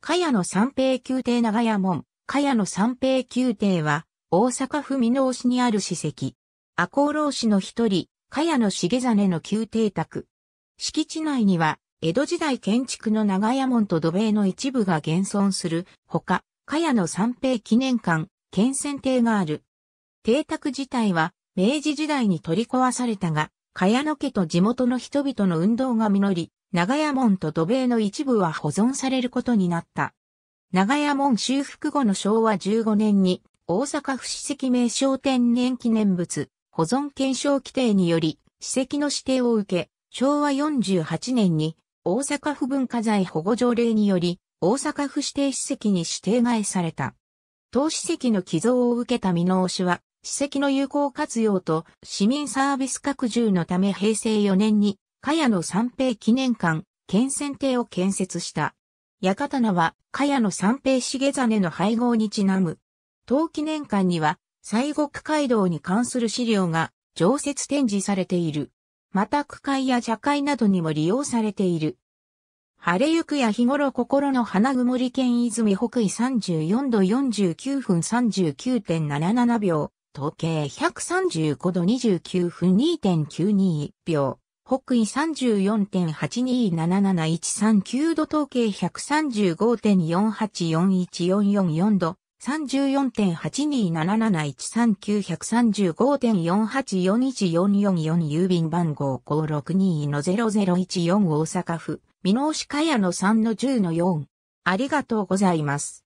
茅野三平宮廷長屋門、茅野三平宮廷は、大阪府箕面市にある史跡。赤穂浪士の一人、茅野重真の宮邸宅。敷地内には、江戸時代建築の長屋門と土塀の一部が現存する、ほか、茅野三平記念館、県選邸がある。邸宅自体は、明治時代に取り壊されたが、茅野家と地元の人々の運動が実り、長屋門と土塀の一部は保存されることになった。長屋門修復後の昭和15年に、大阪府史跡名称天然記念物、保存検証規定により、史跡の指定を受け、昭和48年に、大阪府文化財保護条例により、大阪府指定史跡に指定外された。当史跡の寄贈を受けた見直しは、史跡の有効活用と市民サービス拡充のため平成4年に茅野三平記念館、県選定を建設した。館名は、茅野三平重真の配合にちなむ。当記念館には、西国街道に関する資料が常設展示されている。また区会や茶会などにも利用されている。晴れゆくや日頃心の花曇り県泉北緯34度49分39.77秒、時計135度29分2.92秒。北緯3 4 8 2 7 7 1 3 9度統計1 3 5 4 8 4 1 4 4 4度3 4 8 2 7 7 1 3 9 1 3 5 4 8 4 1 4 4 4郵便番号562-0014大阪府、美濃市かやの3の10の4。ありがとうございます。